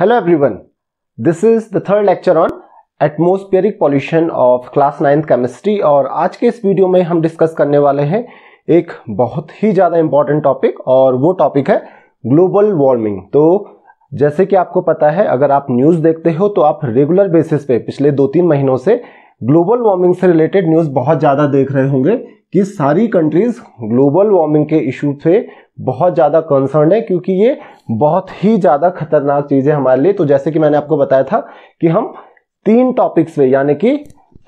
hello everyone this is the third lecture on atmospheric pollution of class ninth chemistry और आज के इस video में हम डिस्कस करने वाले हैं एक बहुत ही ज़्यादा इम्पॉर्टेंट टॉपिक और वो टॉपिक है ग्लोबल वार्मिंग तो जैसे कि आपको पता है अगर आप न्यूज़ देखते हो तो आप रेगुलर बेसिस पे पिछले दो तीन महीनों से ग्लोबल वार्मिंग से रिलेटेड न्यूज़ बहुत ज़्यादा देख रहे होंगे कि सारी कंट्रीज़ ग्लोबल वार्मिंग के इशू से बहुत ज़्यादा कंसर्न है क्योंकि ये बहुत ही ज़्यादा खतरनाक चीज़ है हमारे लिए तो जैसे कि मैंने आपको बताया था कि हम तीन टॉपिक्स पे यानी कि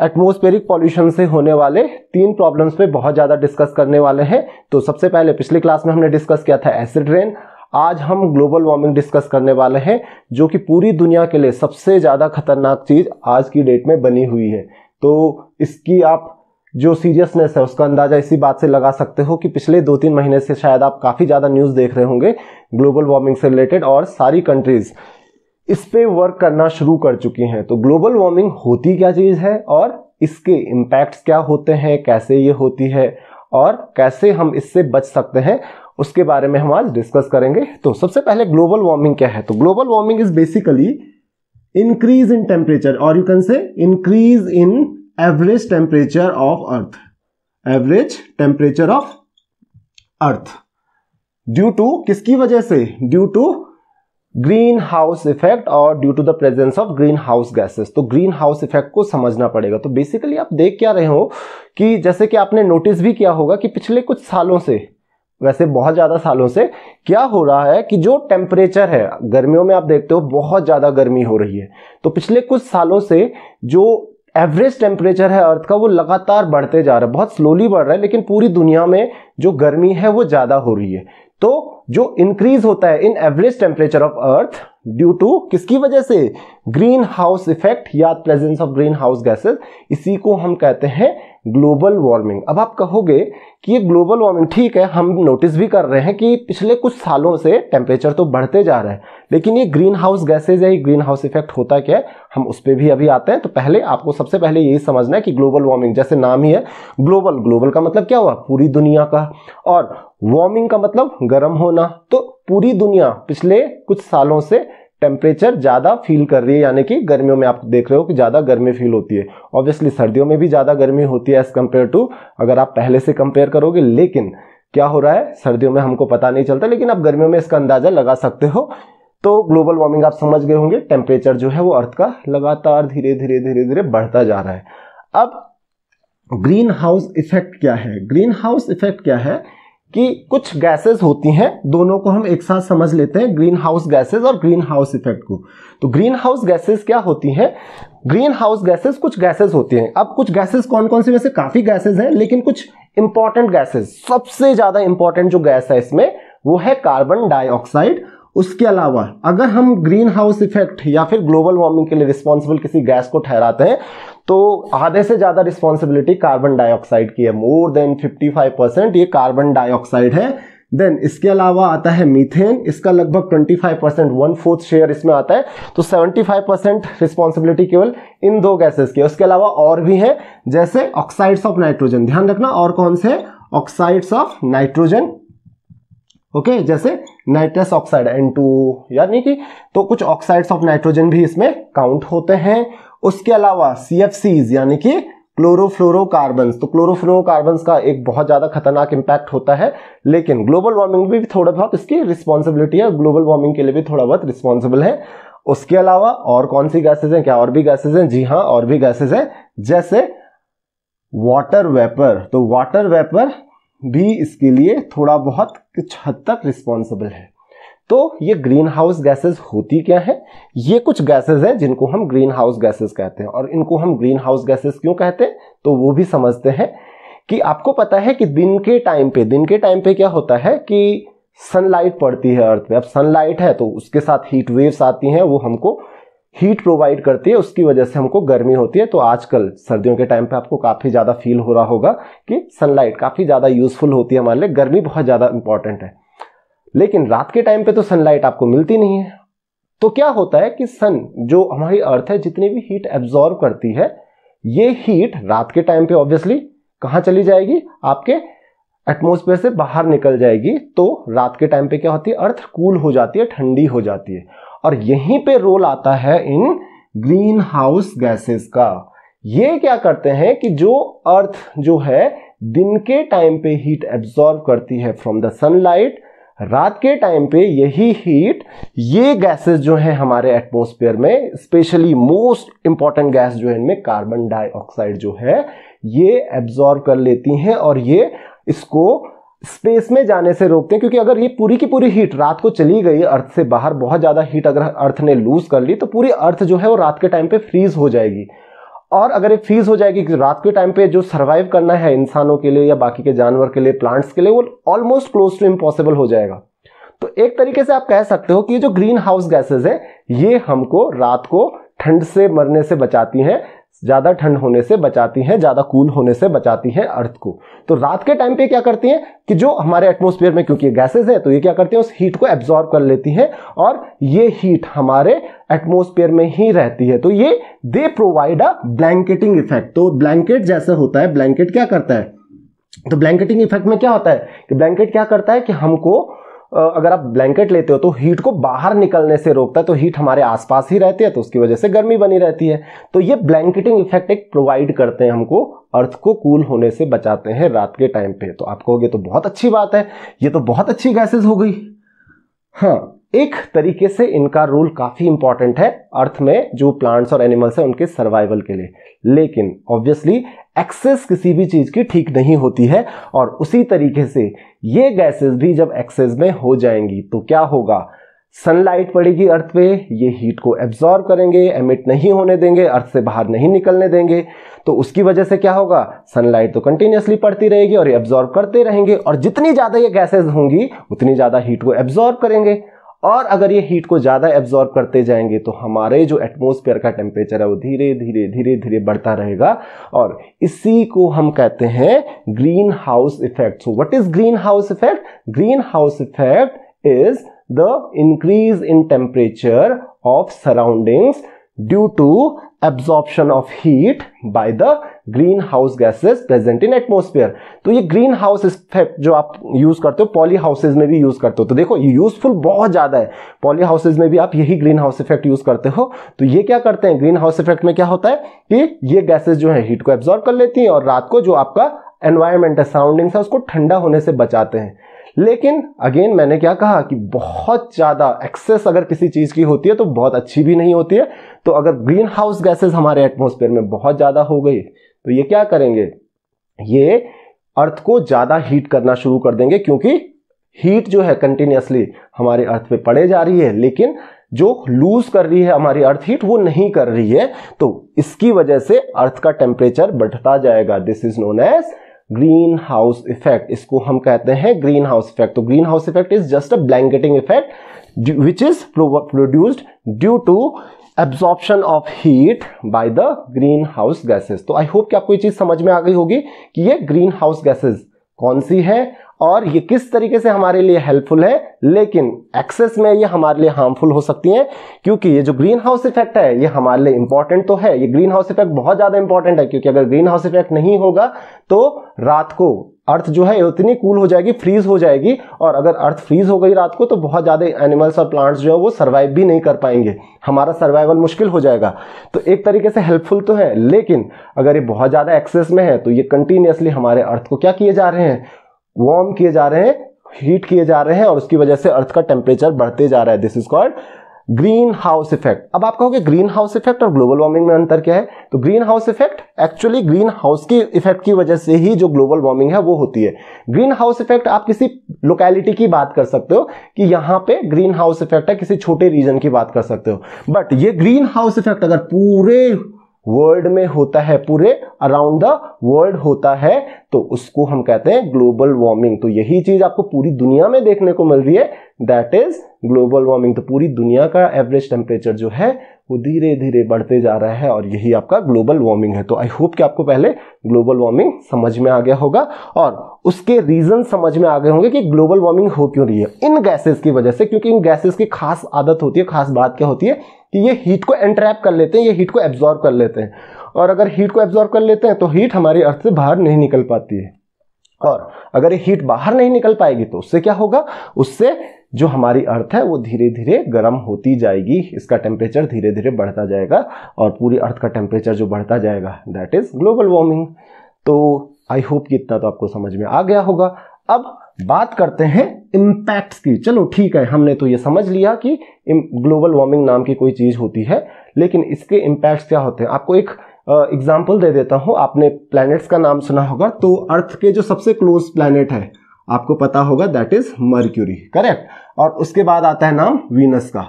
एटमोस्फेरिक पॉल्यूशन से होने वाले तीन प्रॉब्लम्स पे बहुत ज़्यादा डिस्कस करने वाले हैं तो सबसे पहले पिछले क्लास में हमने डिस्कस किया था एसिड रेन आज हम ग्लोबल वार्मिंग डिस्कस करने वाले हैं जो कि पूरी दुनिया के लिए सबसे ज़्यादा खतरनाक चीज़ आज की डेट में बनी हुई है तो इसकी आप जो सीरियसनेस है उसका अंदाज़ा इसी बात से लगा सकते हो कि पिछले दो तीन महीने से शायद आप काफ़ी ज़्यादा न्यूज़ देख रहे होंगे ग्लोबल वार्मिंग से रिलेटेड और सारी कंट्रीज़ इस पर वर्क करना शुरू कर चुकी हैं तो ग्लोबल वार्मिंग होती क्या चीज़ है और इसके इम्पैक्ट्स क्या होते हैं कैसे ये होती है और कैसे हम इससे बच सकते हैं उसके बारे में हम आज डिस्कस करेंगे तो सबसे पहले ग्लोबल वार्मिंग क्या है तो global warming is basically increase in temperature और you can say increase in average temperature of earth average temperature of earth due to किसकी वजह से due to greenhouse effect और due to the presence of greenhouse gases तो greenhouse effect को समझना पड़ेगा तो basically आप देख क्या रहे हो कि जैसे कि आपने नोटिस भी किया होगा कि पिछले कुछ सालों से वैसे बहुत ज़्यादा सालों से क्या हो रहा है कि जो टेम्परेचर है गर्मियों में आप देखते हो बहुत ज़्यादा गर्मी हो रही है तो पिछले कुछ सालों से जो एवरेज टेम्परेचर है अर्थ का वो लगातार बढ़ते जा रहा है बहुत स्लोली बढ़ रहा है लेकिन पूरी दुनिया में जो गर्मी है वो ज़्यादा हो रही है तो जो इंक्रीज होता है in average temperature of earth due to किसकी वजह से ग्रीन हाउस इफेक्ट या presence of greenhouse gases इसी को हम कहते हैं ग्लोबल वार्मिंग अब आप कहोगे कि ये ग्लोबल वार्मिंग ठीक है हम नोटिस भी कर रहे हैं कि पिछले कुछ सालों से टेम्परेचर तो बढ़ते जा रहा है लेकिन ये ग्रीन हाउस गैसेज है ये ग्रीन हाउस इफेक्ट होता क्या है हम उस पर भी अभी आते हैं तो पहले आपको सबसे पहले यही समझना है कि ग्लोबल वार्मिंग जैसे नाम ही है ग्लोबल ग्लोबल का मतलब क्या हुआ पूरी दुनिया का और वार्मिंग का मतलब गर्म होना तो पूरी दुनिया पिछले कुछ सालों से टेम्परेचर ज़्यादा फील कर रही है यानी कि गर्मियों में आप देख रहे हो कि ज़्यादा गर्मी फील होती है ऑब्वियसली सर्दियों में भी ज़्यादा गर्मी होती है एज़ कम्पेयर टू अगर आप पहले से कंपेयर करोगे लेकिन क्या हो रहा है सर्दियों में हमको पता नहीं चलता लेकिन आप गर्मियों में इसका अंदाज़ा लगा सकते हो तो ग्लोबल वार्मिंग आप समझ गए होंगे टेम्परेचर जो है वो अर्थ का लगातार धीरे धीरे धीरे धीरे बढ़ता जा रहा है अब ग्रीन हाउस इफेक्ट क्या है ग्रीन हाउस इफेक्ट क्या है कि कुछ गैसेस होती हैं दोनों को हम एक साथ समझ लेते हैं ग्रीन हाउस गैसेज और ग्रीन हाउस इफेक्ट को तो ग्रीन हाउस गैसेज क्या होती हैं ग्रीन हाउस गैसेज कुछ गैसेज होती हैं अब कुछ गैसेज कौन कौन सी वैसे काफ़ी गैसेज हैं लेकिन कुछ इंपॉर्टेंट गैसेज सबसे ज़्यादा इंपॉर्टेंट जो गैस है इसमें वो है कार्बन डाइऑक्साइड उसके अलावा अगर हम ग्रीन हाउस इफेक्ट या फिर ग्लोबल वार्मिंग के लिए रिस्पॉन्सिबल किसी गैस को ठहराते हैं तो आधे से ज़्यादा रिस्पॉन्सिबिलिटी कार्बन डाइऑक्साइड की है मोर देन 55 परसेंट ये कार्बन डाइऑक्साइड है देन इसके अलावा आता है मीथेन इसका लगभग 25 परसेंट वन फोर्थ शेयर इसमें आता है तो 75 परसेंट रिस्पॉन्सिबिलिटी केवल इन दो गैसेस की उसके अलावा और भी है जैसे ऑक्साइड्स ऑफ नाइट्रोजन ध्यान रखना और कौन से oxides of nitrogen okay okay, जैसे नाइट्रस ऑक्साइड एन टू यानी कि तो कुछ ऑक्साइड्स ऑफ नाइट्रोजन भी इसमें काउंट होते हैं उसके अलावा सी यानी कि क्लोरोफ्लोरोकार्बन्स तो क्लोरोफ्लोरोकार्बन्स का एक बहुत ज़्यादा खतरनाक इम्पैक्ट होता है लेकिन ग्लोबल वार्मिंग में भी थोड़ा बहुत इसकी रिस्पॉन्सिबिलिटी है ग्लोबल वार्मिंग के लिए भी थोड़ा बहुत रिस्पॉन्सिबल है उसके अलावा और कौन सी गैसेज हैं क्या और भी गैसेज हैं जी हाँ और भी गैसेज हैं जैसे वाटर वेपर तो वाटर वेपर भी इसके लिए थोड़ा बहुत कुछ हद तक रिस्पॉन्सिबल है तो ये ग्रीन हाउस गैसेज होती क्या है ये कुछ गैसेज हैं जिनको हम ग्रीन हाउस गैसेज कहते हैं और इनको हम ग्रीन हाउस गैसेज क्यों कहते हैं तो वो भी समझते हैं कि आपको पता है कि दिन के टाइम पे दिन के टाइम पे क्या होता है कि सनलाइट पड़ती है अर्थ पे अब सनलाइट है तो उसके साथ हीट वेव्स आती हैं वो हमको हीट प्रोवाइड करती है उसकी वजह से हमको गर्मी होती है तो आजकल सर्दियों के टाइम पे आपको काफ़ी ज़्यादा फील हो रहा होगा कि सनलाइट काफ़ी ज़्यादा यूजफुल होती है हमारे लिए गर्मी बहुत ज़्यादा इंपॉर्टेंट है लेकिन रात के टाइम पे तो सनलाइट आपको मिलती नहीं है तो क्या होता है कि सन जो हमारी अर्थ है जितनी भी हीट एब्जॉर्व करती है ये हीट रात के टाइम पे ऑब्वियसली कहाँ चली जाएगी आपके एटमोसफेयर से बाहर निकल जाएगी तो रात के टाइम पे क्या होती है अर्थ कूल हो जाती है ठंडी हो जाती है और यहीं पे रोल आता है इन ग्रीन हाउस गैसेस का ये क्या करते हैं कि जो अर्थ जो है दिन के टाइम पे हीट एब्जॉर्व करती है फ्रॉम द सनलाइट रात के टाइम पे यही हीट ये गैसेस जो है हमारे एटमोस्फेयर में स्पेशली मोस्ट इंपॉर्टेंट गैस जो है इनमें कार्बन डाइऑक्साइड जो है ये एब्जॉर्ब कर लेती हैं और ये इसको स्पेस में जाने से रोकते हैं क्योंकि अगर ये पूरी की पूरी हीट रात को चली गई अर्थ से बाहर बहुत ज़्यादा हीट अगर अर्थ ने लूज कर ली तो पूरी अर्थ जो है वो रात के टाइम पे फ्रीज हो जाएगी और अगर ये फ्रीज हो जाएगी कि रात के टाइम पे जो सर्वाइव करना है इंसानों के लिए या बाकी के जानवर के लिए प्लांट्स के लिए वो ऑलमोस्ट क्लोज टू इम्पॉसिबल हो जाएगा तो एक तरीके से आप कह सकते हो कि ये जो ग्रीन हाउस गैसेज है ये हमको रात को ठंड से मरने से बचाती हैं ज़्यादा ठंड होने से बचाती हैं ज़्यादा कूल होने से बचाती हैं अर्थ को तो रात के टाइम पे क्या करती हैं कि जो हमारे एटमोसफियर में क्योंकि गैसेज हैं तो ये क्या करती हैं उस हीट को एब्जॉर्ब कर लेती हैं और ये हीट हमारे एटमोसफियर में ही रहती है तो ये they provide a blanketing effect तो ब्लैंकेट जैसे होता है ब्लैंकेट क्या करता है तो ब्लैंकेटिंग इफेक्ट में क्या होता है कि ब्लैंकेट क्या करता है कि हमको अगर आप ब्लैंकेट लेते हो तो हीट को बाहर निकलने से रोकता है तो हीट हमारे आसपास ही रहती है तो उसकी वजह से गर्मी बनी रहती है तो ये ब्लैंकेटिंग इफेक्ट एक प्रोवाइड करते हैं हमको अर्थ को कूल होने से बचाते हैं रात के टाइम पे तो आप कहोगे तो बहुत अच्छी बात है ये तो बहुत अच्छी गैसेज हो गई हाँ एक तरीके से इनका रोल काफ़ी इंपॉर्टेंट है अर्थ में जो प्लांट्स और एनिमल्स हैं उनके सर्वाइवल के लिए लेकिन ऑब्वियसली एक्सेस किसी भी चीज़ की ठीक नहीं होती है और उसी तरीके से ये गैसेस भी जब एक्सेस में हो जाएंगी तो क्या होगा सनलाइट पड़ेगी अर्थ पे ये हीट को एब्जॉर्ब करेंगे एमिट नहीं होने देंगे अर्थ से बाहर नहीं निकलने देंगे तो उसकी वजह से क्या होगा सनलाइट तो कंटिन्यूसली पड़ती रहेगी और ये एब्जॉर्ब करते रहेंगे और जितनी ज़्यादा ये गैसेज होंगी उतनी ज़्यादा हीट को एब्जॉर्ब करेंगे और अगर ये हीट को ज़्यादा एब्जॉर्ब करते जाएंगे तो हमारे जो एटमोसफेयर का टेम्परेचर है वो धीरे धीरे धीरे धीरे बढ़ता रहेगा और इसी को हम कहते हैं greenhouse effect so what is greenhouse effect greenhouse effect is the increase in temperature of surroundings due to absorption of heat by the greenhouse gases present in atmosphere तो ये green greenhouse effect जो आप use करते हो poly houses में भी use करते हो तो देखो यूजफुल बहुत ज्यादा है पॉली हाउसेज में भी आप यही ग्रीन हाउस इफेक्ट यूज करते हो तो ये क्या करते हैं ग्रीन हाउस इफेक्ट में क्या होता है कि ये गैसेज जो है हीट को एब्जॉर्ब कर लेती हैं और रात को जो आपका एनवायरमेंट है सराउंडिंग्स है उसको ठंडा होने से बचाते हैं लेकिन अगेन मैंने क्या कहा कि बहुत ज़्यादा एक्सेस अगर किसी चीज़ की होती है तो बहुत अच्छी भी नहीं होती है तो अगर ग्रीन हाउस गैसेज हमारे एटमोसफेयर में बहुत ज़्यादा हो गई तो ये क्या करेंगे ये अर्थ को ज़्यादा हीट करना शुरू कर देंगे क्योंकि हीट जो है कंटिन्यूसली हमारे अर्थ पे पड़े जा रही है लेकिन जो लूज कर रही है हमारी अर्थ हीट वो नहीं कर रही है तो इसकी वजह से अर्थ का टेम्परेचर बढ़ता जाएगा this is known as greenhouse effect इसको हम कहते हैं ग्रीन हाउस इफेक्ट तो greenhouse effect is just a blanketing effect which is produced due to absorption of heat by the greenhouse gases तो I hope कि आपको ये चीज समझ में आ गई होगी कि ये ग्रीन हाउस गैसेज कौन सी है और ये किस तरीके से हमारे लिए हेल्पफुल है लेकिन एक्सेस में ये हमारे लिए हार्मफुल हो सकती है क्योंकि ये जो ग्रीन हाउस इफेक्ट है ये हमारे लिए इंपॉर्टेंट तो है ये ग्रीन हाउस इफेक्ट बहुत ज़्यादा इंपॉर्टेंट है क्योंकि अगर ग्रीन हाउस इफेक्ट नहीं होगा तो रात को अर्थ जो है उतनी कूल हो जाएगी फ्रीज हो जाएगी और अगर अर्थ फ्रीज हो गई रात को तो बहुत ज़्यादा एनिमल्स और प्लांट्स जो है वो सर्वाइव भी नहीं कर पाएंगे हमारा सर्वाइवल मुश्किल हो जाएगा तो एक तरीके से हेल्पफुल तो है लेकिन अगर ये बहुत ज़्यादा एक्सेस में है तो ये कंटिन्यूसली हमारे अर्थ को क्या किए जा रहे हैं वार्म किए जा रहे हैं हीट किए जा रहे हैं और उसकी वजह से अर्थ का टेम्परेचर बढ़ते जा रहा है this is called greenhouse effect अब आप कहोगे ग्रीन हाउस इफेक्ट और ग्लोबल वार्मिंग में अंतर क्या है तो greenhouse effect actually greenhouse की इफेक्ट की वजह से ही जो ग्लोबल वार्मिंग है वो होती है ग्रीन हाउस इफेक्ट आप किसी लोकेलिटी की बात कर सकते हो कि यहाँ पे ग्रीन हाउस इफेक्ट है किसी छोटे रीजन की बात कर सकते हो बट ये ग्रीन हाउस इफेक्ट अगर पूरे वर्ल्ड में होता है पूरे अराउंड द वर्ल्ड होता है तो उसको हम कहते हैं ग्लोबल वार्मिंग तो यही चीज आपको पूरी दुनिया में देखने को मिल रही है दैट इज ग्लोबल वार्मिंग तो पूरी दुनिया का एवरेज टेम्परेचर जो है वो धीरे धीरे बढ़ते जा रहा है और यही आपका ग्लोबल वार्मिंग है तो आई होप कि आपको पहले ग्लोबल वार्मिंग समझ में आ गया होगा और उसके रीज़न समझ में आ गए होंगे कि ग्लोबल वार्मिंग हो क्यों रही है इन गैसेस की वजह से क्योंकि इन गैसेस की खास आदत होती है खास बात क्या होती है कि ये हीट को एंट्रैप कर लेते हैं ये हीट को एब्जॉर्ब कर लेते हैं और अगर हीट को एब्जॉर्ब कर लेते हैं तो हीट हमारी अर्थ से बाहर नहीं निकल पाती है और अगर ये हीट बाहर नहीं निकल पाएगी तो उससे क्या होगा उससे जो हमारी अर्थ है वो धीरे धीरे गर्म होती जाएगी इसका टेम्परेचर धीरे धीरे बढ़ता जाएगा और पूरी अर्थ का टेम्परेचर जो बढ़ता जाएगा दैट इज़ ग्लोबल वार्मिंग तो आई होप कि इतना तो आपको समझ में आ गया होगा अब बात करते हैं इम्पैक्ट्स की चलो ठीक है हमने तो ये समझ लिया कि ग्लोबल वार्मिंग नाम की कोई चीज़ होती है लेकिन इसके इम्पैक्ट्स क्या होते हैं आपको एक एग्जाम्पल दे देता हूँ आपने प्लैनेट्स का नाम सुना होगा तो अर्थ के जो सबसे क्लोज प्लैनेट है आपको पता होगा दैट इज मर्क्यूरी करेक्ट और उसके बाद आता है नाम वीनस का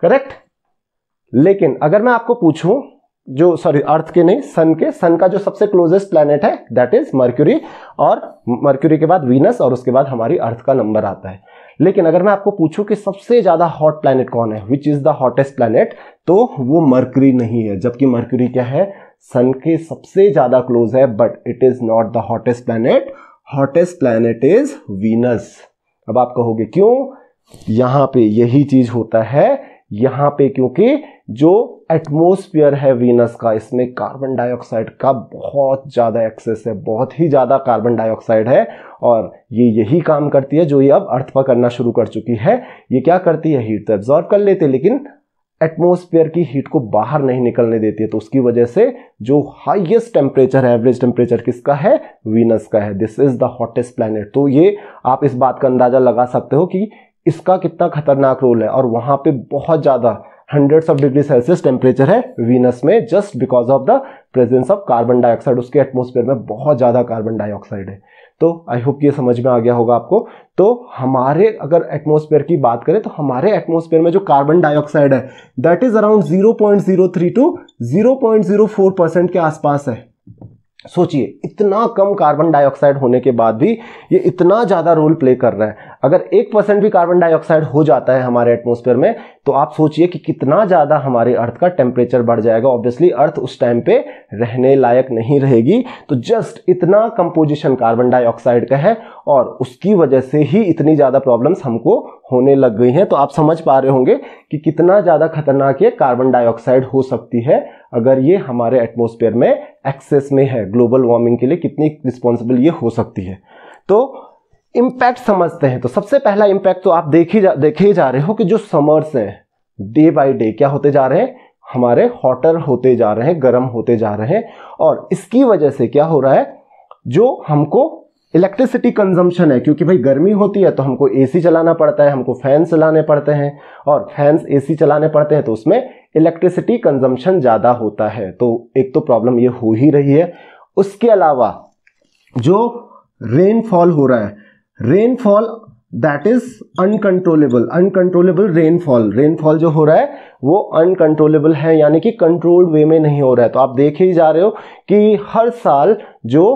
करेक्ट लेकिन अगर मैं आपको पूछूं जो सॉरी अर्थ के नहीं सन के सन का जो सबसे क्लोजेस्ट प्लेनेट है दैट इज मर्क्यूरी और मर्क्यूरी के बाद वीनस और उसके बाद हमारी अर्थ का नंबर आता है लेकिन अगर मैं आपको पूछूं कि सबसे ज़्यादा हॉट प्लेनेट कौन है which is the hottest planet तो वो मर्क्यूरी नहीं है जबकि मर्क्यूरी क्या है सन के सबसे ज़्यादा क्लोज है but it is not the hottest planet hottest planet is Venus अब आप कहोगे क्यों यहां पे यही चीज होता है यहां पे क्योंकि जो एटमोस्फियर है वीनस का इसमें कार्बन डाइऑक्साइड का बहुत ज़्यादा एक्सेस है बहुत ही ज़्यादा कार्बन डाइऑक्साइड है और ये यही काम करती है जो ये अब अर्थ पर करना शुरू कर चुकी है ये क्या करती है हीट तो एब्जॉर्व कर लेते लेकिन एटमोसफियर की हीट को बाहर नहीं निकलने देती है तो उसकी वजह से जो हाईएस्ट टेम्परेचर है एवरेज टेम्परेचर किसका है वीनस का है this is the hottest planet तो ये आप इस बात का अंदाज़ा लगा सकते हो कि इसका कितना खतरनाक रोल है और वहां पे बहुत ज़्यादा hundreds of degree Celsius temperature है वीनस में just because of the presence of carbon dioxide उसके एटमोसफेयर में बहुत ज़्यादा कार्बन डाइऑक्साइड है तो आई होप ये समझ में आ गया होगा आपको तो हमारे अगर एटमोसफेयर की बात करें तो हमारे एटमोसफेयर में जो कार्बन डाइऑक्साइड है that is around 0.03 to 0.04 percent के आसपास है सोचिए इतना कम कार्बन डाइऑक्साइड होने के बाद भी ये इतना ज़्यादा रोल प्ले कर रहा है अगर एक परसेंट भी कार्बन डाइऑक्साइड हो जाता है हमारे एटमोसफेयर में तो आप सोचिए कि कितना ज़्यादा हमारे अर्थ का टेम्परेचर बढ़ जाएगा ऑब्वियसली अर्थ उस टाइम पे रहने लायक नहीं रहेगी तो जस्ट इतना कंपोजिशन कार्बन डाइऑक्साइड का है और उसकी वजह से ही इतनी ज़्यादा प्रॉब्लम्स हमको होने लग गई हैं तो आप समझ पा रहे होंगे कि कितना ज़्यादा खतरनाक ये कार्बन डाइऑक्साइड हो सकती है अगर ये हमारे एटमोसफेयर में एक्सेस में है ग्लोबल वार्मिंग के लिए कितनी रिस्पॉन्सिबल ये हो सकती है तो इम्पैक्ट समझते हैं तो सबसे पहला इम्पैक्ट तो आप देखे जा देखे ही जा रहे हो कि जो समर्स हैं डे बाय डे क्या होते जा रहे हैं हमारे हॉटर होते जा रहे हैं गर्म होते जा रहे हैं और इसकी वजह से क्या हो रहा है जो हमको इलेक्ट्रिसिटी कंजम्पशन है क्योंकि भाई गर्मी होती है तो हमको एसी चलाना पड़ता है हमको फैन चलाने पड़ते हैं और फैंस एसी चलाने पड़ते हैं तो उसमें इलेक्ट्रिसिटी कंजम्पशन ज़्यादा होता है तो एक तो प्रॉब्लम ये हो ही रही है उसके अलावा जो रेनफॉल हो रहा है rainfall that is uncontrollable uncontrollable rainfall rainfall जो हो रहा है वो अनकंट्रोलेबल है यानी कि कंट्रोल्ड वे में नहीं हो रहा है तो आप देख ही जा रहे हो कि हर साल जो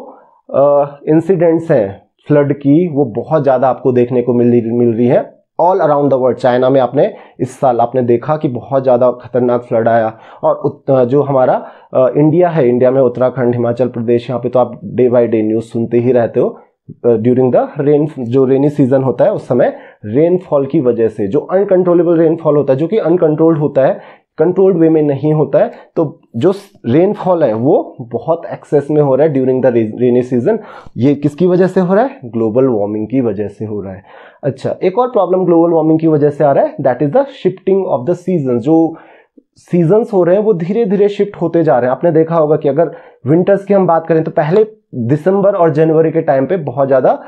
इंसिडेंट्स हैं फ्लड की वो बहुत ज़्यादा आपको देखने को मिल मिल रही है all around the world China में आपने इस साल आपने देखा कि बहुत ज़्यादा खतरनाक फ्लड आया और जो हमारा इंडिया है इंडिया में उत्तराखंड हिमाचल प्रदेश यहाँ पे तो आप डे बाई डे न्यूज़ सुनते ही रहते हो ड्यूरिंग द रेन जो रेनी सीजन होता है उस समय रेनफॉल की वजह से जो अनकंट्रोलेबल रेनफॉल होता है जो कि अनकंट्रोल्ड होता है कंट्रोल्ड वे में नहीं होता है तो जो रेनफॉल है वो बहुत एक्सेस में हो रहा है ड्यूरिंग द रेनी सीजन ये किसकी वजह से हो रहा है ग्लोबल वार्मिंग की वजह से हो रहा है अच्छा एक और प्रॉब्लम ग्लोबल वार्मिंग की वजह से आ रहा है that is the shifting of the season जो सीजन्स हो रहे हैं वो धीरे धीरे शिफ्ट होते जा रहे हैं आपने देखा होगा कि अगर विंटर्स की हम बात करें तो पहले दिसंबर और जनवरी के टाइम पे बहुत ज़्यादा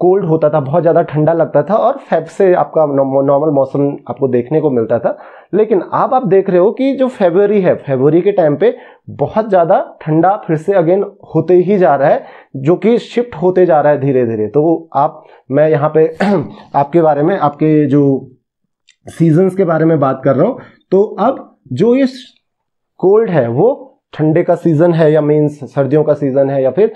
कोल्ड होता था बहुत ज़्यादा ठंडा लगता था और फेब से आपका नॉर्मल मौसम आपको देखने को मिलता था लेकिन अब आप देख रहे हो कि जो फेबररी है फेबररी के टाइम पे बहुत ज़्यादा ठंडा फिर से अगेन होते ही जा रहा है जो कि शिफ्ट होते जा रहा है धीरे धीरे तो आप मैं यहाँ पे आपके बारे में आपके जो सीजन्स के बारे में बात कर रहा हूँ तो अब जो ये कोल्ड है वो ठंडे का सीज़न है या मीन्स सर्दियों का सीज़न है या फिर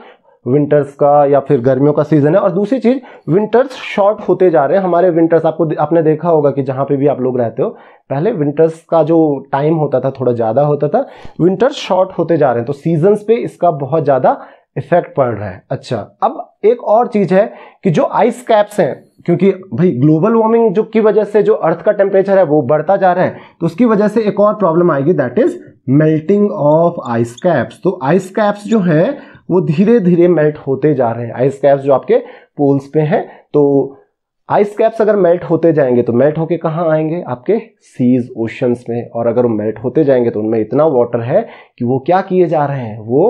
विंटर्स का या फिर गर्मियों का सीज़न है और दूसरी चीज़ विंटर्स शॉर्ट होते जा रहे हैं हमारे विंटर्स आपको आपने देखा होगा कि जहाँ पे भी आप लोग रहते हो पहले विंटर्स का जो टाइम होता था थोड़ा ज़्यादा होता था विंटर्स शॉर्ट होते जा रहे हैं तो सीजन्स पे इसका बहुत ज़्यादा इफेक्ट पड़ रहा है अच्छा अब एक और चीज़ है कि जो आइस कैप्स हैं क्योंकि भाई ग्लोबल वार्मिंग जो की वजह से जो अर्थ का टेम्परेचर है वो बढ़ता जा रहा है तो उसकी वजह से एक और प्रॉब्लम आएगी that is melting of ice caps तो आइस कैप्स जो है वो धीरे धीरे मेल्ट होते जा रहे हैं आइस कैप्स जो आपके पोल्स पे हैं तो आइस कैप्स अगर मेल्ट होते जाएंगे तो मेल्ट होके कहाँ आएंगे आपके सीज ओशंस में और अगर वो मेल्ट होते जाएंगे तो उनमें इतना वाटर है कि वो क्या किए जा रहे हैं वो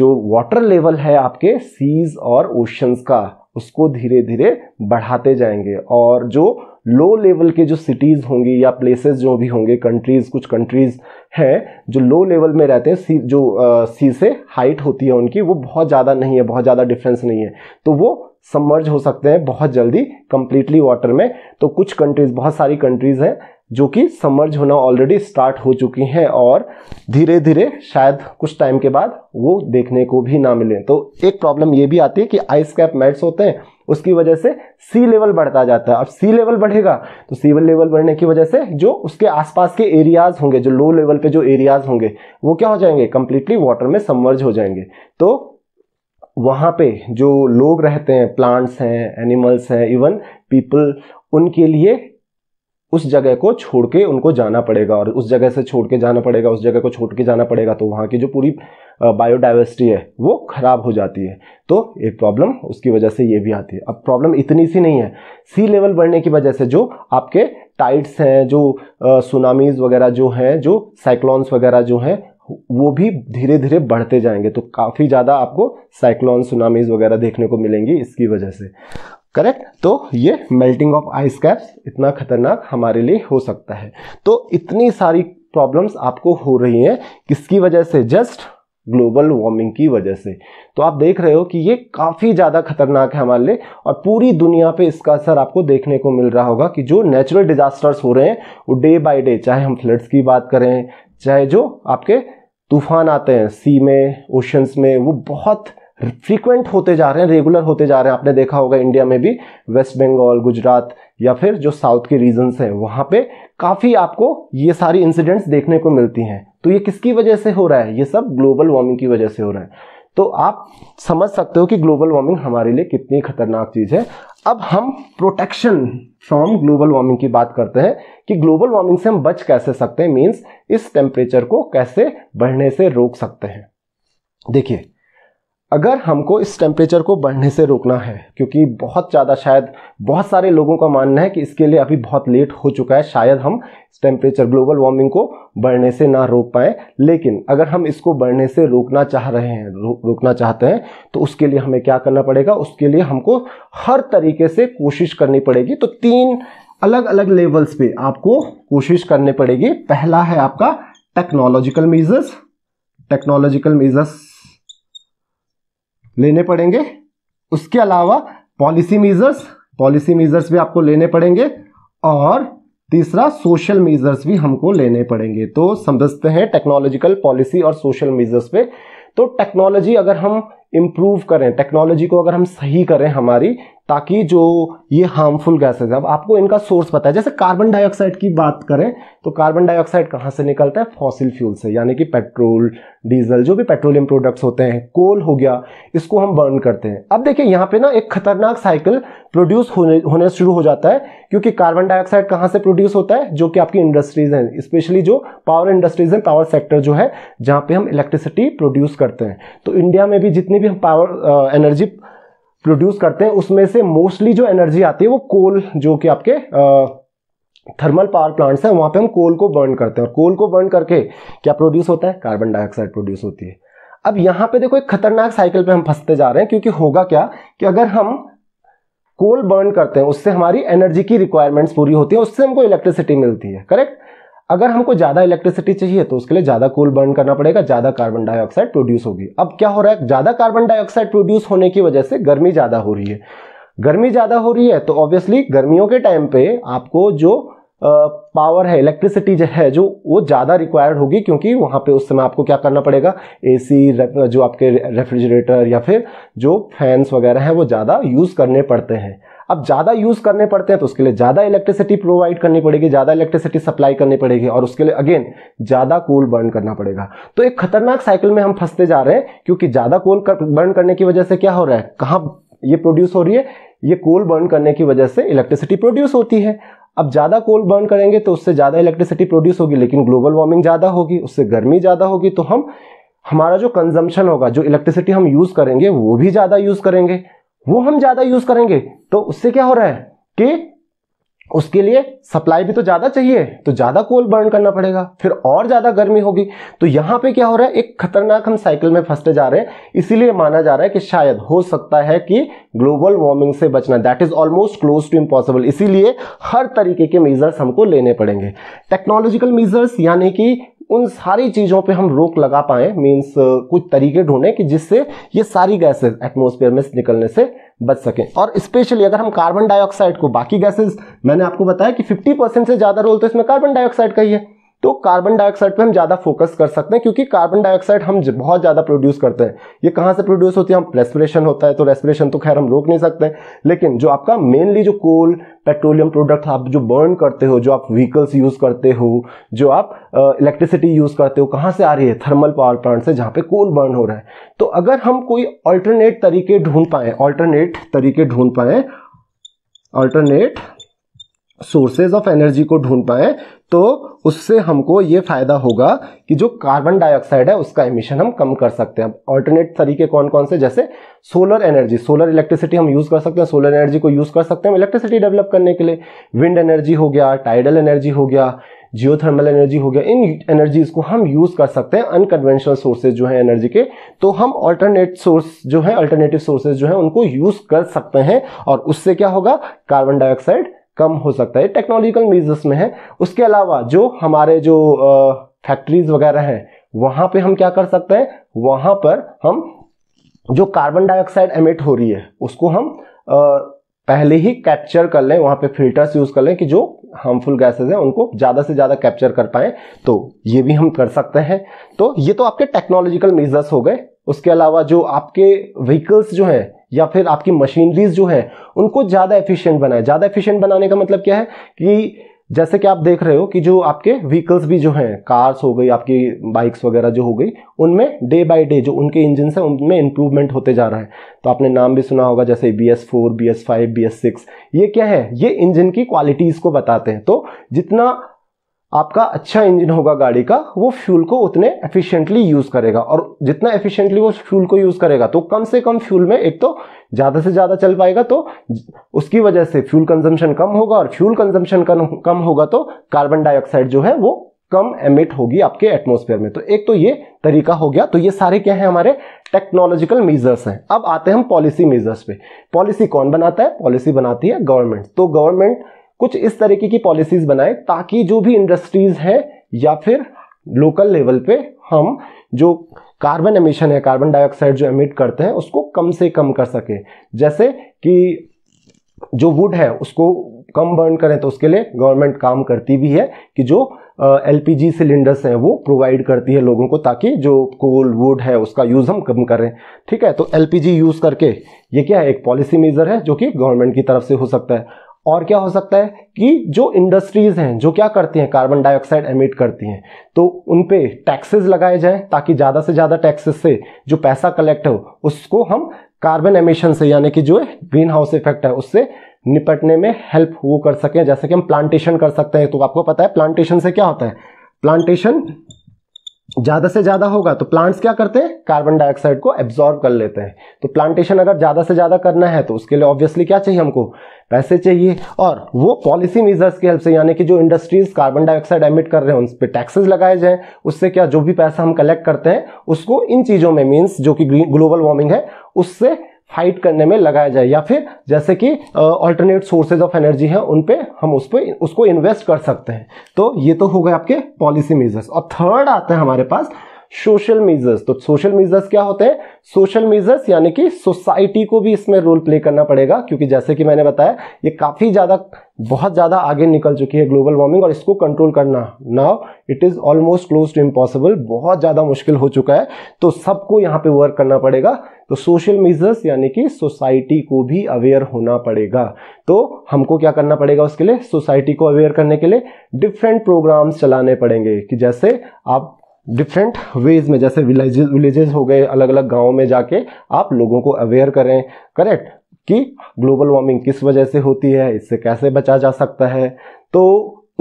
जो वाटर लेवल है आपके सीज और ओशंस का उसको धीरे धीरे बढ़ाते जाएंगे और जो लो लेवल के जो सिटीज़ होंगी या प्लेसेस जो भी होंगे कंट्रीज़ कुछ कंट्रीज़ हैं जो लो लेवल में रहते हैं सी जो सी से हाइट होती है उनकी वो बहुत ज़्यादा नहीं है बहुत ज़्यादा डिफरेंस नहीं है तो वो सबमर्ज हो सकते हैं बहुत जल्दी कंप्लीटली वाटर में तो कुछ कंट्रीज़ बहुत सारी कंट्रीज़ हैं जो कि समर्ज होना ऑलरेडी स्टार्ट हो चुकी हैं और धीरे धीरे शायद कुछ टाइम के बाद वो देखने को भी ना मिले तो एक प्रॉब्लम ये भी आती है कि आइस कैप मेट्स होते हैं उसकी वजह से सी लेवल बढ़ता जाता है अब सी लेवल बढ़ेगा तो सी लेवल बढ़ने की वजह से जो उसके आसपास के एरियाज होंगे जो लो लेवल पे जो एरियाज होंगे वो क्या हो जाएंगे कंप्लीटली वाटर में सबमर्ज हो जाएंगे तो वहाँ पे जो लोग रहते हैं प्लांट्स हैं एनिमल्स हैं इवन पीपल उनके लिए उस जगह को छोड़ के उनको जाना पड़ेगा और उस जगह से छोड़ के जाना पड़ेगा उस जगह को छोड़ के जाना पड़ेगा तो वहाँ की जो पूरी बायोडाइवर्सिटी है वो ख़राब हो जाती है तो एक प्रॉब्लम उसकी वजह से ये भी आती है अब प्रॉब्लम इतनी सी नहीं है सी लेवल बढ़ने की वजह से जो आपके टाइड्स हैं जो सुनामीज़ वगैरह जो हैं जो साइक्लॉन्स वगैरह जो हैं वो भी धीरे धीरे बढ़ते जाएंगे तो काफ़ी ज़्यादा आपको साइक्लॉन सुनामीज़ वगैरह देखने को मिलेंगी इसकी वजह से करेक्ट तो ये मेल्टिंग ऑफ आइस कैप्स इतना खतरनाक हमारे लिए हो सकता है तो इतनी सारी प्रॉब्लम्स आपको हो रही हैं किसकी वजह से जस्ट ग्लोबल वार्मिंग की वजह से तो आप देख रहे हो कि ये काफ़ी ज़्यादा खतरनाक है हमारे लिए और पूरी दुनिया पे इसका असर आपको देखने को मिल रहा होगा कि जो नेचुरल डिजास्टर्स हो रहे हैं वो डे बाय डे चाहे हम फ्लड्स की बात करें चाहे जो आपके तूफान आते हैं सी में ओशंस में वो बहुत फ्रीक्वेंट होते जा रहे हैं रेगुलर होते जा रहे हैं आपने देखा होगा इंडिया में भी वेस्ट बंगाल गुजरात या फिर जो साउथ के रीजन्स हैं वहाँ पे काफ़ी आपको ये सारी इंसिडेंट्स देखने को मिलती हैं तो ये किसकी वजह से हो रहा है ये सब ग्लोबल वार्मिंग की वजह से हो रहा है तो आप समझ सकते हो कि ग्लोबल वार्मिंग हमारे लिए कितनी खतरनाक चीज़ है अब हम प्रोटेक्शन फ्रॉम ग्लोबल वार्मिंग की बात करते हैं कि ग्लोबल वार्मिंग से हम बच कैसे सकते हैं मीन्स इस टेम्परेचर को कैसे बढ़ने से रोक सकते हैं देखिए अगर हमको इस टेम्परेचर को बढ़ने से रोकना है क्योंकि बहुत ज़्यादा शायद बहुत सारे लोगों का मानना है कि इसके लिए अभी बहुत लेट हो चुका है शायद हम इस टेम्परेचर ग्लोबल वार्मिंग को बढ़ने से ना रोक पाएँ लेकिन अगर हम इसको बढ़ने से रोकना चाह रहे हैं रो, रोकना चाहते हैं तो उसके लिए हमें क्या करना पड़ेगा उसके लिए हमको हर तरीके से कोशिश करनी पड़ेगी तो तीन अलग अलग लेवल्स पर आपको कोशिश करनी पड़ेगी पहला है आपका टेक्नोलॉजिकल मीजर्स टेक्नोलॉजिकल मीजर्स लेने पड़ेंगे उसके अलावा पॉलिसी मीजर्स पॉलिसी मीजर्स भी आपको लेने पड़ेंगे और तीसरा सोशल मीजर्स भी हमको लेने पड़ेंगे तो समझते हैं टेक्नोलॉजिकल पॉलिसी और सोशल मीजर्स पे तो टेक्नोलॉजी अगर हम इम्प्रूव करें टेक्नोलॉजी को अगर हम सही करें हमारी ताकि जो ये हार्मफुल गैसेज अब आपको इनका सोर्स पता है जैसे कार्बन डाइऑक्साइड की बात करें तो कार्बन डाइऑक्साइड कहाँ से निकलता है फॉसिल फ्यूल से यानी कि पेट्रोल डीजल जो भी पेट्रोलियम प्रोडक्ट्स होते हैं कोल हो गया इसको हम बर्न करते हैं अब देखिए यहाँ पे ना एक खतरनाक साइकिल प्रोड्यूस होने होने शुरू हो जाता है क्योंकि कार्बन डाइऑक्साइड कहाँ से प्रोड्यूस होता है जो कि आपकी इंडस्ट्रीज हैं स्पेशली जो पावर इंडस्ट्रीज हैं पावर सेक्टर जो है जहाँ पर हम इलेक्ट्रिसिटी प्रोड्यूस करते हैं तो इंडिया में भी जितनी जितनी भी हम पावर एनर्जी प्रोड्यूस करते हैं उसमें से मोस्टली जो एनर्जी आती है वो कोल जो कि आपके थर्मल पावर प्लांट्स हैं वहाँ पे हम कोल को बर्न करते हैं और कोल को बर्न करके क्या प्रोड्यूस होता है कार्बन डाइऑक्साइड प्रोड्यूस होती है अब यहाँ पे देखो एक खतरनाक साइकिल पे हम फंसते जा रहे हैं क्योंकि होगा क्या कि अगर हम कोल बर्न करते हैं उससे हमारी एनर्जी की रिक्वायरमेंट्स पूरी होती है उससे हमको इलेक्ट्रिसिटी मिलती है करेक्ट अगर हमको ज़्यादा इलेक्ट्रिसिटी चाहिए तो उसके लिए ज़्यादा कूल बर्न करना पड़ेगा ज़्यादा कार्बन डाइऑक्साइड प्रोड्यूस होगी अब क्या हो रहा है ज़्यादा कार्बन डाइऑक्साइड प्रोड्यूस होने की वजह से गर्मी ज़्यादा हो रही है गर्मी ज़्यादा हो रही है तो ऑब्वियसली गर्मियों के टाइम पे आपको जो पावर है इलेक्ट्रिसिटी जो है जो वो ज़्यादा रिक्वायर्ड होगी क्योंकि वहाँ पे उस समय आपको क्या करना पड़ेगा एसी जो आपके रेफ्रिजरेटर या फिर जो फैंस वगैरह हैं वो ज़्यादा यूज़ करने पड़ते हैं अब ज़्यादा यूज़ करने पड़ते हैं तो उसके लिए ज़्यादा इलेक्ट्रिसिटी प्रोवाइड करनी पड़ेगी ज़्यादा इलेक्ट्रिसिटी सप्लाई करनी पड़ेगी और उसके लिए अगेन ज़्यादा कोल बर्न करना पड़ेगा तो एक खतरनाक साइकिल में हम फंसते जा रहे हैं क्योंकि ज़्यादा कोल कर, बर्न करने की वजह से क्या हो रहा है कहाँ ये प्रोड्यूस हो रही है ये कोल बर्न करने की वजह से इलेक्ट्रिसिटी प्रोड्यूस होती है अब ज़्यादा कोल बर्न करेंगे तो उससे ज़्यादा इलेक्ट्रिसिटी प्रोड्यूस होगी लेकिन ग्लोबल वार्मिंग ज़्यादा होगी उससे गर्मी ज़्यादा होगी तो हम हमारा जो कंजम्पशन होगा जो इलेक्ट्रिसिटी हम यूज़ करेंगे वो भी ज़्यादा यूज़ करेंगे वो हम ज्यादा यूज करेंगे तो उससे क्या हो रहा है कि उसके लिए सप्लाई भी तो ज्यादा चाहिए तो ज्यादा कोल बर्न करना पड़ेगा फिर और ज्यादा गर्मी होगी तो यहां पे क्या हो रहा है एक खतरनाक हम साइकिल में फंसते जा रहे हैं इसीलिए माना जा रहा है कि शायद हो सकता है कि ग्लोबल वार्मिंग से बचना that is almost close to impossible इसीलिए हर तरीके के मेजर्स हमको लेने पड़ेंगे टेक्नोलॉजिकल मेजर्स यानी कि उन सारी चीज़ों पे हम रोक लगा पाए मीन्स uh, कुछ तरीके ढूंढें कि जिससे ये सारी गैसेज एटमोसफेयर में निकलने से बच सके और स्पेशली अगर हम कार्बन डाइऑक्साइड को बाकी गैसेज मैंने आपको बताया कि 50 परसेंट से ज़्यादा रोल तो इसमें कार्बन डाइऑक्साइड का ही है तो कार्बन डाइऑक्साइड पे हम ज़्यादा फोकस कर सकते हैं क्योंकि कार्बन डाइऑक्साइड हम बहुत ज़्यादा प्रोड्यूस करते हैं ये कहाँ से प्रोड्यूस होती है हम रेस्पिरेशन होता है तो रेस्पिरेशन तो खैर हम रोक नहीं सकते लेकिन जो आपका मेनली जो कोल पेट्रोलियम प्रोडक्ट आप जो बर्न करते हो जो आप व्हीकल्स यूज़ करते हो जो आप इलेक्ट्रिसिटी यूज़ करते हो कहाँ से आ रही है थर्मल पावर प्लांट से जहाँ पे कोल बर्न हो रहा है तो अगर हम कोई ऑल्टरनेट तरीके ढूंढ पाए ऑल्टरनेट तरीके ढूंढ पाए ऑल्टरनेट सोर्सेज ऑफ एनर्जी को ढूंढ पाए तो उससे हमको ये फायदा होगा कि जो कार्बन डाइऑक्साइड है उसका एमिशन हम कम कर सकते हैं ऑल्टरनेट तरीके कौन कौन से जैसे सोलर एनर्जी सोलर इलेक्ट्रिसिटी हम यूज़ कर सकते हैं सोलर एनर्जी को यूज़ कर सकते हैं इलेक्ट्रिसिटी डेवलप करने के लिए विंड एनर्जी हो गया टाइडल एनर्जी हो गया जियोथर्मल एनर्जी हो गया इन एनर्जीज़ को हम यूज़ कर सकते हैं अनकन्वेंशनल सोर्सेज जो है एनर्जी के तो हम अल्टरनेट सोर्स जो है अल्टरनेटिव सोर्सेज जो है उनको यूज़ कर सकते हैं और उससे क्या होगा कार्बन डाइऑक्साइड कम हो सकता है टेक्नोलॉजिकल मीजस में है उसके अलावा जो हमारे जो फैक्ट्रीज वगैरह हैं वहाँ पे हम क्या कर सकते हैं वहाँ पर हम जो कार्बन डाइऑक्साइड एमिट हो रही है उसको हम आ, पहले ही कैप्चर कर लें वहाँ पे फिल्टर्स यूज़ कर लें कि जो हार्मफुल गैसेस हैं उनको ज़्यादा से ज़्यादा कैप्चर कर पाएँ तो ये भी हम कर सकते हैं तो ये तो आपके टेक्नोलॉजिकल मेजर्स हो गए उसके अलावा जो आपके व्हीकल्स जो हैं या फिर आपकी मशीनरीज जो है उनको ज़्यादा एफिशिएंट बनाए ज़्यादा एफिशिएंट बनाने का मतलब क्या है कि जैसे कि आप देख रहे हो कि जो आपके व्हीकल्स भी जो हैं कार्स हो गई आपकी बाइक्स वगैरह जो हो गई उनमें डे बाय डे जो उनके इंजन है उनमें इंप्रूवमेंट होते जा रहा है तो आपने नाम भी सुना होगा जैसे B S four B S five B S six ये क्या है ये इंजन की क्वालिटीज़ को बताते हैं तो जितना आपका अच्छा इंजन होगा गाड़ी का वो फ्यूल को उतने एफिशिएंटली यूज़ करेगा और जितना एफिशिएंटली वो फ्यूल को यूज़ करेगा तो कम से कम फ्यूल में एक तो ज़्यादा से ज़्यादा चल पाएगा तो उसकी वजह से फ्यूल कंजम्पशन कम होगा और फ्यूल कंजम्पशन कम होगा तो कार्बन डाइऑक्साइड जो है वो कम एमिट होगी आपके एटमोसफेयर में तो एक तो ये तरीका हो गया तो ये सारे क्या है हमारे टेक्नोलॉजिकल मेजर्स हैं अब आते हैं हम पॉलिसी मेजर्स पे पॉलिसी कौन बनाता है पॉलिसी बनाती है गवर्नमेंट तो गवर्नमेंट कुछ इस तरीके की पॉलिसीज बनाए ताकि जो भी इंडस्ट्रीज हैं या फिर लोकल लेवल पे हम जो कार्बन एमिशन है कार्बन डाइऑक्साइड जो एमिट करते हैं उसको कम से कम कर सके जैसे कि जो वुड है उसको कम बर्न करें तो उसके लिए गवर्नमेंट काम करती भी है कि जो एल पी जी सिलेंडर्स हैं वो प्रोवाइड करती है लोगों को ताकि जो कोल वुड है उसका यूज़ हम कम करें ठीक है तो एल पी जी यूज़ करके ये क्या है एक पॉलिसी मेजर है जो कि गवर्नमेंट की तरफ से हो सकता है और क्या हो सकता है कि जो इंडस्ट्रीज़ हैं जो क्या करती हैं कार्बन डाइऑक्साइड एमिट करती हैं तो उन पे टैक्सेस लगाए जाएं ताकि ज़्यादा से ज़्यादा टैक्सेस से जो पैसा कलेक्ट हो उसको हम कार्बन एमिशन से यानी कि जो ग्रीन हाउस इफेक्ट है उससे निपटने में हेल्प वो कर सकें जैसे कि हम प्लांटेशन कर सकते हैं तो आपको पता है प्लांटेशन से क्या होता है प्लांटेशन ज़्यादा से ज़्यादा होगा तो प्लांट्स क्या करते हैं कार्बन डाइऑक्साइड को एब्जॉर्ब कर लेते हैं तो प्लांटेशन अगर ज़्यादा से ज़्यादा करना है तो उसके लिए ऑब्वियसली क्या चाहिए हमको पैसे चाहिए और वो पॉलिसी मेजर्स की हेल्प से यानी कि जो इंडस्ट्रीज कार्बन डाइऑक्साइड एमिट कर रहे हैं उन पर टैक्सेस लगाए जाए उससे क्या जो भी पैसा हम कलेक्ट करते हैं उसको इन चीज़ों में मीन्स जो कि ग्लोबल वार्मिंग है उससे फाइट करने में लगाया जाए या फिर जैसे कि ऑल्टरनेट सोर्सेज ऑफ एनर्जी है उन पे हम उस पर उसको इन्वेस्ट कर सकते हैं तो ये तो हो गए आपके पॉलिसी मेजर्स और थर्ड आते हैं हमारे पास सोशल मीजर्स तो सोशल मीजर्स क्या होते हैं सोशल मीजर्स यानी कि सोसाइटी को भी इसमें रोल प्ले करना पड़ेगा क्योंकि जैसे कि मैंने बताया ये काफ़ी ज़्यादा बहुत ज़्यादा आगे निकल चुकी है ग्लोबल वार्मिंग और इसको कंट्रोल करना now it is almost close to impossible बहुत ज़्यादा मुश्किल हो चुका है तो सबको यहाँ पे वर्क करना पड़ेगा तो सोशल मीजर्स यानी कि सोसाइटी को भी अवेयर होना पड़ेगा तो हमको क्या करना पड़ेगा उसके लिए सोसाइटी को अवेयर करने के लिए डिफरेंट प्रोग्राम्स चलाने पड़ेंगे कि जैसे आप डिफरेंट वेज में जैसे विलेजेस विलेजेस हो गए अलग अलग गाँव में जाके आप लोगों को अवेयर करें करेक्ट कि ग्लोबल वार्मिंग किस वजह से होती है इससे कैसे बचा जा सकता है तो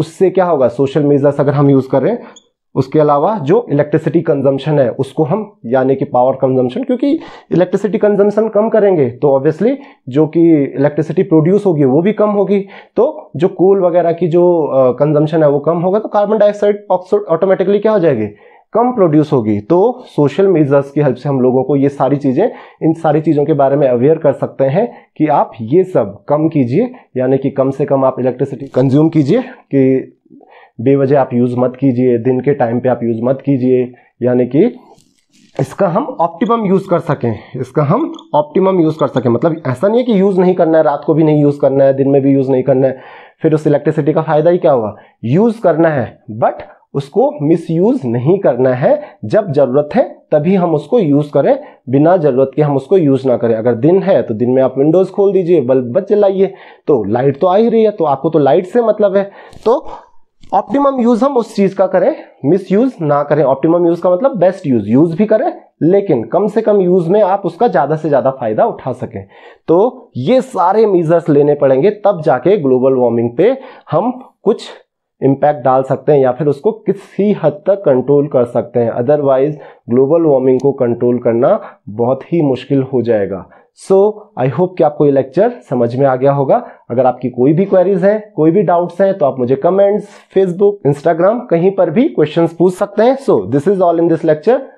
उससे क्या होगा सोशल मीडिया अगर हम यूज़ करें उसके अलावा जो इलेक्ट्रिसिटी कंजम्पशन है उसको हम यानी कि पावर कंजम्पशन क्योंकि इलेक्ट्रिसिटी कंजम्पशन कम करेंगे तो ऑब्वियसली जो कि इलेक्ट्रिसिटी प्रोड्यूस होगी वो भी कम होगी तो जो कोल वगैरह की जो कंजम्पशन है वो कम होगा तो कार्बन डाइऑक्साइड ऑक्साइड ऑटोमेटिकली क्या हो जाएगी कम प्रोड्यूस होगी तो सोशल मीडियाज़ की हेल्प से हम लोगों को ये सारी चीज़ें इन सारी चीज़ों के बारे में अवेयर कर सकते हैं कि आप ये सब कम कीजिए यानी कि कम से कम आप इलेक्ट्रिसिटी कंज्यूम कीजिए कि बेवजह आप यूज़ मत कीजिए दिन के टाइम पे आप यूज़ मत कीजिए यानी कि इसका हम ऑप्टिमम यूज़ कर सकें इसका हम ऑप्टिमम यूज़ कर सकें मतलब ऐसा नहीं है कि यूज़ नहीं करना है रात को भी नहीं यूज़ करना है दिन में भी यूज़ नहीं करना है फिर उस इलेक्ट्रिसिटी का फ़ायदा ही क्या हुआ यूज़ करना है बट उसको मिसयूज नहीं करना है जब ज़रूरत है तभी हम उसको यूज़ करें बिना ज़रूरत के हम उसको यूज़ ना करें अगर दिन है तो दिन में आप विंडोज़ खोल दीजिए बल्ब बच जलाइए तो लाइट तो आ ही रही है तो आपको तो लाइट से मतलब है तो ऑप्टिमम यूज हम उस चीज का करें मिस यूज ना करें ऑप्टिमम यूज का मतलब बेस्ट यूज यूज भी करें लेकिन कम से कम यूज में आप उसका ज्यादा से ज्यादा फायदा उठा सकें तो ये सारे मीजर्स लेने पड़ेंगे तब जाके ग्लोबल वार्मिंग पे हम कुछ इम्पैक्ट डाल सकते हैं या फिर उसको किसी हद तक कंट्रोल कर सकते हैं अदरवाइज ग्लोबल वार्मिंग को कंट्रोल करना बहुत ही मुश्किल हो जाएगा सो आई होप कि आपको ये लेक्चर समझ में आ गया होगा अगर आपकी कोई भी क्वेरीज है कोई भी डाउट्स हैं तो आप मुझे कमेंट्स फेसबुक इंस्टाग्राम कहीं पर भी क्वेश्चंस पूछ सकते हैं so this is all in this lecture